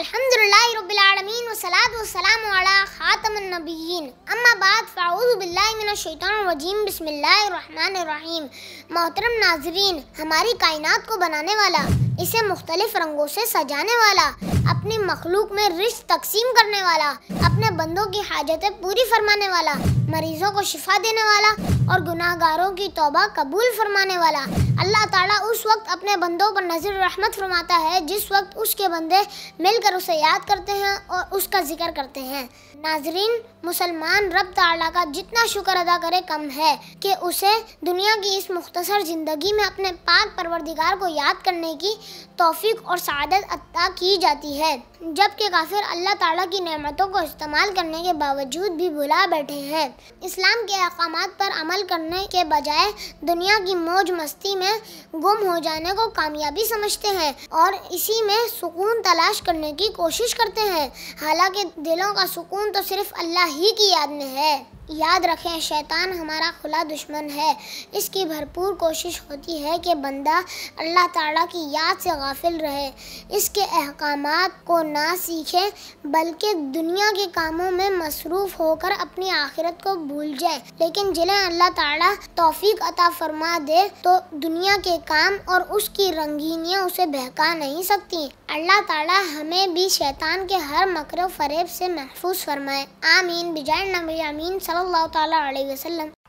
अलहमदिल्लाबीआलमीसलातमनबीन अम्माबाद फ़ाउज़बिल्लाशैतरजीम बसमीम मोहतरम नाजरीन हमारी कायनात को बनाने वाला इसे मुख्तलिफ रंगों से सजाने वाला अपनी मखलूक में रिश्त तकसीम करने वाला अपने बंदों की हाजतें पूरी फरमाने वाला मरीजों को शिफा देने वाला और गुनाहगारों की तोबा कबूल फरमाने वाला अल्लाह ताला उस वक्त अपने बंदों पर नज़र रहमत फरमाता है जिस वक्त उसके बंदे मिलकर उसे याद करते हैं और उसका जिक्र करते हैं नाजरीन मुसलमान रब ताला का जितना शुक्र अदा करे कम है कि उसे दुनिया की इस मुख्तसर ज़िंदगी में अपने पाक परवरदिगार को याद करने की तोफ़ी और शादत अता की जाती है जबकि काफिर अल्लाह ताला की नेमतों को इस्तेमाल करने के बावजूद भी भुला बैठे हैं इस्लाम के अहकाम पर अमल करने के बजाय दुनिया की मौज मस्ती में गुम हो जाने को कामयाबी समझते हैं और इसी में सुकून तलाश करने की कोशिश करते हैं हालांकि दिलों का सुकून तो सिर्फ अल्लाह ही की याद में है याद रखें शैतान हमारा खुला दुश्मन है इसकी भरपूर कोशिश होती है कि बंदा अल्लाह ताला की याद से गाफिल रहे इसके अहकाम को ना सीखे बल्कि दुनिया के कामों में मसरूफ़ होकर अपनी आखिरत को भूल जाए लेकिन जिन्हें अल्लाह ताला तौफीक अता फरमा दे तो दुनिया के काम और उसकी रंगीनियाँ उसे बहका नहीं सकती अल्लाह ताला हमें भी शैतान के हर मकर फरेब से महफूज फरमाए आमीन बिजाय नबी आमीन सब صلى الله تعالى عليه وسلم